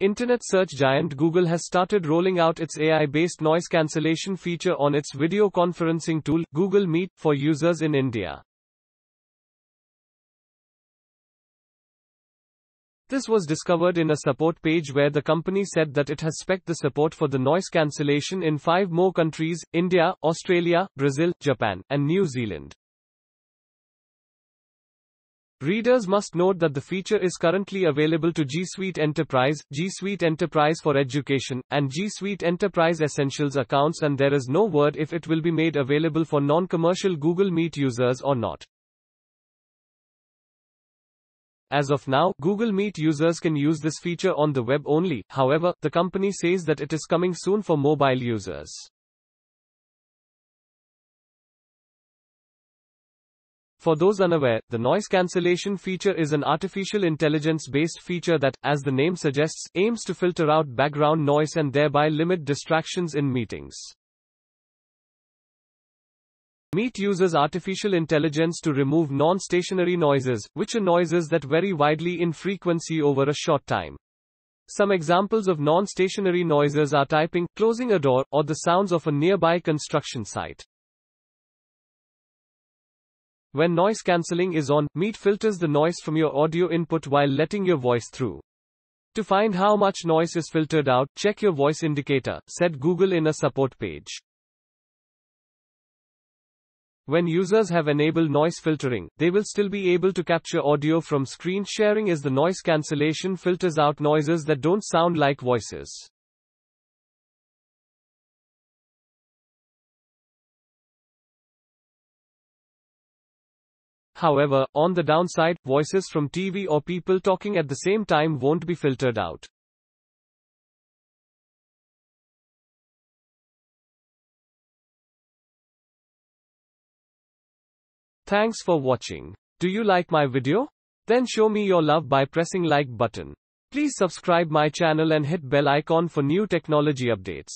Internet search giant Google has started rolling out its AI based noise cancellation feature on its video conferencing tool, Google Meet, for users in India. This was discovered in a support page where the company said that it has spec the support for the noise cancellation in five more countries India, Australia, Brazil, Japan, and New Zealand. Readers must note that the feature is currently available to G Suite Enterprise, G Suite Enterprise for Education, and G Suite Enterprise Essentials accounts, and there is no word if it will be made available for non commercial Google Meet users or not. As of now, Google Meet users can use this feature on the web only, however, the company says that it is coming soon for mobile users. For those unaware, the noise cancellation feature is an artificial intelligence based feature that, as the name suggests, aims to filter out background noise and thereby limit distractions in meetings. Meet uses artificial intelligence to remove non-stationary noises, which are noises that vary widely in frequency over a short time. Some examples of non-stationary noises are typing, closing a door, or the sounds of a nearby construction site. When noise cancelling is on, Meet filters the noise from your audio input while letting your voice through. To find how much noise is filtered out, check your voice indicator, said Google in a support page. When users have enabled noise filtering, they will still be able to capture audio from screen sharing as the noise cancellation filters out noises that don't sound like voices. However, on the downside, voices from TV or people talking at the same time won't be filtered out. Thanks for watching. Do you like my video? Then show me your love by pressing like button. Please subscribe my channel and hit bell icon for new technology updates.